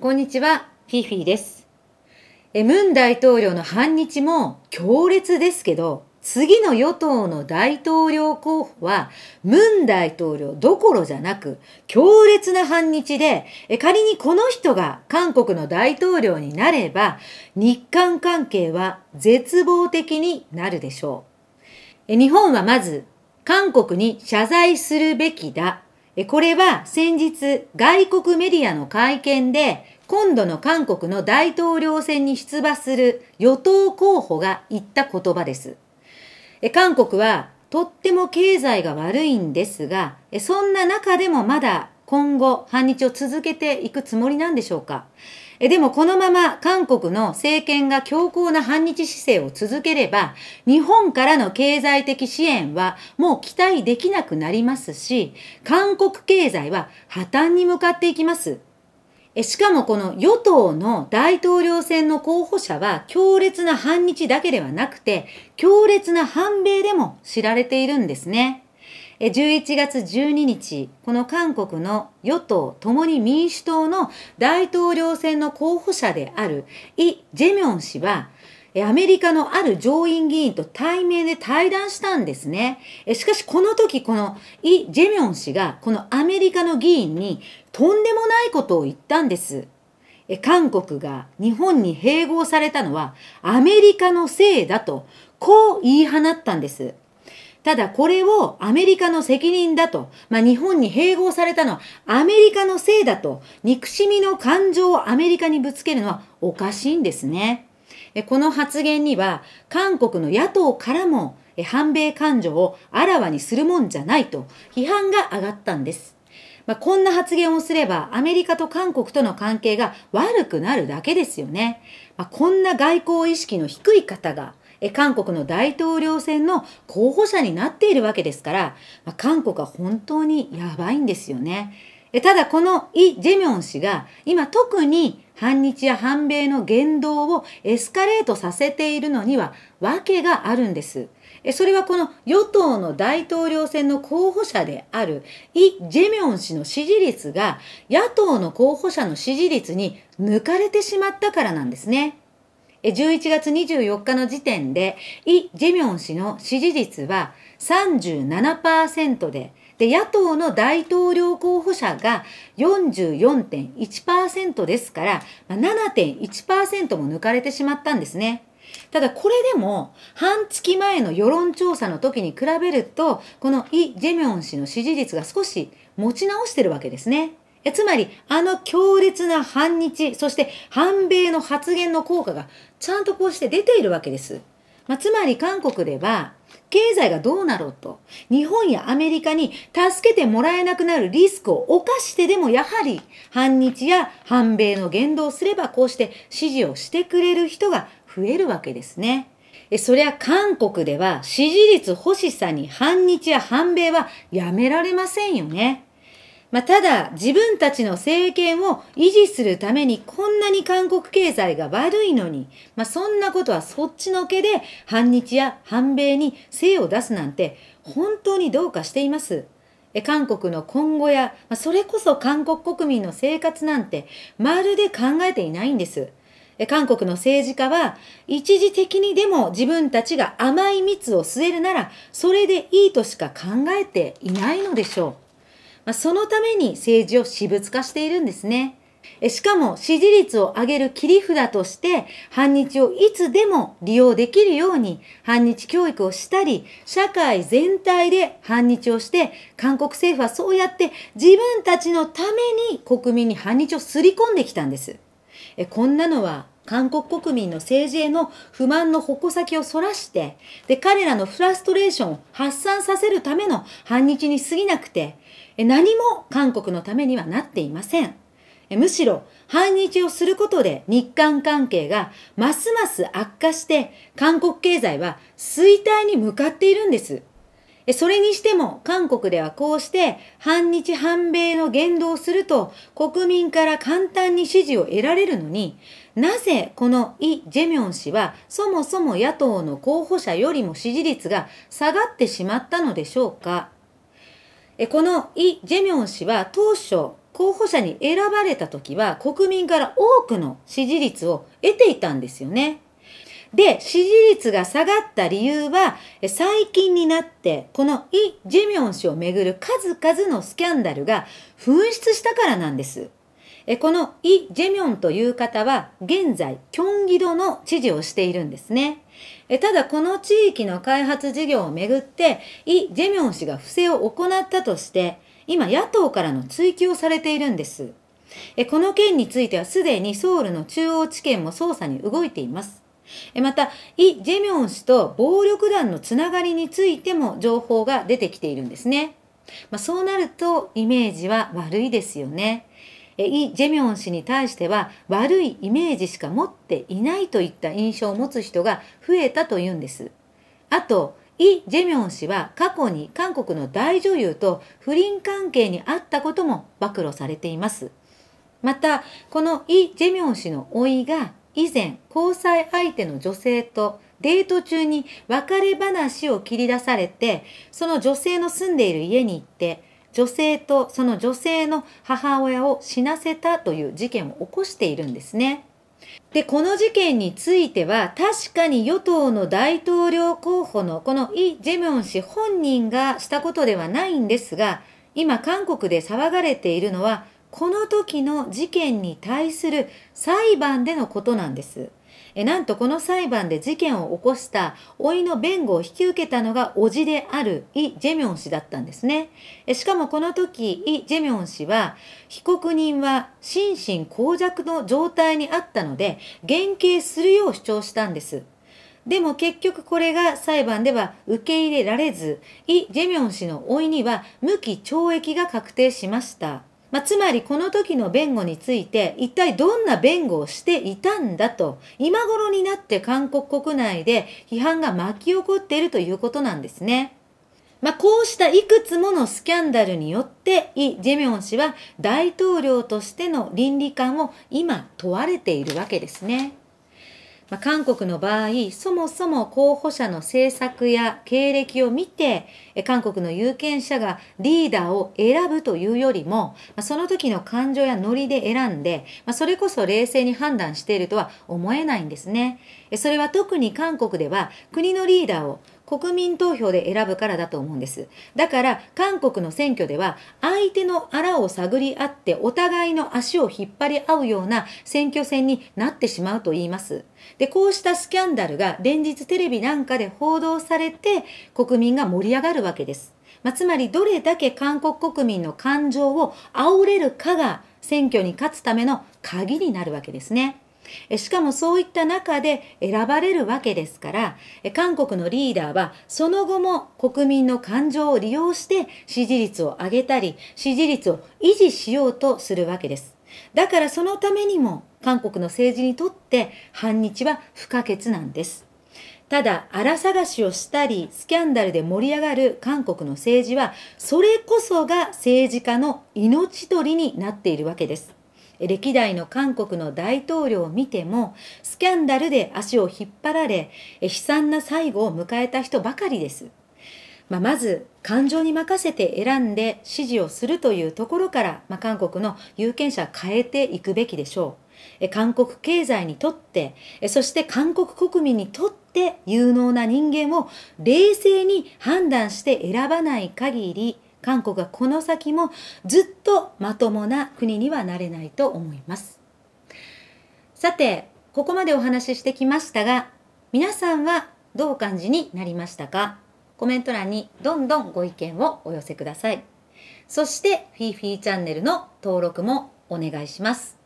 こんにちは、フィフィです。え、ムン大統領の反日も強烈ですけど、次の与党の大統領候補は、ムン大統領どころじゃなく、強烈な反日で、仮にこの人が韓国の大統領になれば、日韓関係は絶望的になるでしょう。日本はまず、韓国に謝罪するべきだこれは先日外国メディアの会見で今度の韓国の大統領選に出馬する与党候補が言った言葉です。韓国はとっても経済が悪いんですが、そんな中でもまだ今後反日を続けていくつもりなんでしょうか。えでもこのまま韓国の政権が強硬な反日姿勢を続ければ、日本からの経済的支援はもう期待できなくなりますし、韓国経済は破綻に向かっていきます。えしかもこの与党の大統領選の候補者は強烈な反日だけではなくて、強烈な反米でも知られているんですね。11月12日、この韓国の与党共に民主党の大統領選の候補者であるイ・ジェミョン氏は、アメリカのある上院議員と対面で対談したんですね。しかしこの時、このイ・ジェミョン氏が、このアメリカの議員にとんでもないことを言ったんです。韓国が日本に併合されたのはアメリカのせいだと、こう言い放ったんです。ただこれをアメリカの責任だと、まあ、日本に併合されたのはアメリカのせいだと、憎しみの感情をアメリカにぶつけるのはおかしいんですね。この発言には、韓国の野党からも、反米感情をあらわにするもんじゃないと批判が上がったんです。まあ、こんな発言をすればアメリカと韓国との関係が悪くなるだけですよね。まあ、こんな外交意識の低い方がえ韓国の大統領選の候補者になっているわけですから、まあ、韓国は本当にやばいんですよね。えただこのイ・ジェミョン氏が今特に反日や反米の言動をエスカレートさせているのには訳があるんです。それはこの与党の大統領選の候補者であるイ・ジェミョン氏の支持率が野党の候補者の支持率に抜かれてしまったからなんですね。11月24日の時点で、イ・ジェミョン氏の支持率は37%で、で野党の大統領候補者が44.1%ですから、7.1%も抜かれてしまったんですね。ただこれでも半月前の世論調査の時に比べるとこのイ・ジェミョン氏の支持率が少し持ち直してるわけですね。つまり、あの強烈な反日、そして反米の発言の効果がちゃんとこうして出ているわけです。まあ、つまり韓国では、経済がどうなろうと、日本やアメリカに助けてもらえなくなるリスクを冒してでもやはり、反日や反米の言動をすればこうして支持をしてくれる人が増えるわけですね。えそりゃ韓国では支持率欲しさに反日や反米はやめられませんよね。まあ、ただ、自分たちの政権を維持するためにこんなに韓国経済が悪いのに、まあ、そんなことはそっちのけで反日や反米に精を出すなんて本当にどうかしています。え韓国の今後や、まあ、それこそ韓国国民の生活なんてまるで考えていないんです。え韓国の政治家は一時的にでも自分たちが甘い蜜を吸えるならそれでいいとしか考えていないのでしょう。まあ、そのために政治を私物化しているんですね。しかも支持率を上げる切り札として反日をいつでも利用できるように反日教育をしたり社会全体で反日をして韓国政府はそうやって自分たちのために国民に反日をすり込んできたんです。えこんなのは韓国国民の政治への不満の矛先をそらして、で、彼らのフラストレーションを発散させるための反日に過ぎなくて、何も韓国のためにはなっていません。むしろ、反日をすることで日韓関係がますます悪化して、韓国経済は衰退に向かっているんです。それにしても韓国ではこうして反日反米の言動をすると国民から簡単に支持を得られるのになぜこのイ・ジェミョン氏はそもそも野党の候補者よりも支持率が下がってしまったのでしょうかこのイ・ジェミョン氏は当初候補者に選ばれた時は国民から多くの支持率を得ていたんですよね。で、支持率が下がった理由は、最近になって、このイ・ジェミョン氏をめぐる数々のスキャンダルが噴出したからなんです。このイ・ジェミョンという方は現在キョンギドの知事をしているんですね。ただこの地域の開発事業をめぐってイ・ジェミョン氏が不正を行ったとして今野党からの追及をされているんです。この件についてはすでにソウルの中央地検も捜査に動いています。また、イ・ジェミョン氏と暴力団のつながりについても情報が出てきているんですね。まあ、そうなるとイメージは悪いですよね。イ・ジェミョン氏に対しては悪いイメージしか持っていないといった印象を持つ人が増えたというんです。あと、イ・ジェミョン氏は過去に韓国の大女優と不倫関係にあったことも暴露されています。また、このイ・ジェミョン氏の甥いが以前、交際相手の女性とデート中に別れ話を切り出されて、その女性の住んでいる家に行って、女性とその女性の母親を死なせたという事件を起こしているんですね。で、この事件については、確かに与党の大統領候補のこのイ・ジェミョン氏本人がしたことではないんですが、今韓国で騒がれているのは、この時の事件に対する裁判でのことなんです。えなんとこの裁判で事件を起こした甥の弁護を引き受けたのが叔父であるイ・ジェミョン氏だったんですね。えしかもこの時イ・ジェミョン氏は被告人は心神耗弱の状態にあったので減刑するよう主張したんです。でも結局これが裁判では受け入れられず、イ・ジェミョン氏の甥には無期懲役が確定しました。まあ、つまりこの時の弁護について一体どんな弁護をしていたんだと今頃になって韓国国内で批判が巻き起こっているということなんですね。まあ、こうしたいくつものスキャンダルによってイ・ジェミョン氏は大統領としての倫理観を今問われているわけですね。まあ、韓国の場合、そもそも候補者の政策や経歴を見て、韓国の有権者がリーダーを選ぶというよりも、まあ、その時の感情やノリで選んで、まあ、それこそ冷静に判断しているとは思えないんですね。それは特に韓国では国のリーダーを国民投票で選ぶからだと思うんです。だから韓国の選挙では相手のあらを探り合ってお互いの足を引っ張り合うような選挙戦になってしまうと言います。で、こうしたスキャンダルが連日テレビなんかで報道されて国民が盛り上がるわけです。まあ、つまりどれだけ韓国国民の感情を煽れるかが選挙に勝つための鍵になるわけですね。しかもそういった中で選ばれるわけですから韓国のリーダーはその後も国民の感情を利用して支持率を上げたり支持率を維持しようとするわけですだからそのためにも韓国の政治にとって反日は不可欠なんですただ荒探しをしたりスキャンダルで盛り上がる韓国の政治はそれこそが政治家の命取りになっているわけです歴代の韓国の大統領を見てもスキャンダルで足を引っ張られ悲惨な最後を迎えた人ばかりです。まあ、まず感情に任せて選んで支持をするというところから、まあ、韓国の有権者変えていくべきでしょう。韓国経済にとってそして韓国国民にとって有能な人間を冷静に判断して選ばない限り韓国がこの先もずっとまともな国にはなれないと思いますさてここまでお話ししてきましたが皆さんはどうお感じになりましたかコメント欄にどんどんご意見をお寄せくださいそしてフィーフィーチャンネルの登録もお願いします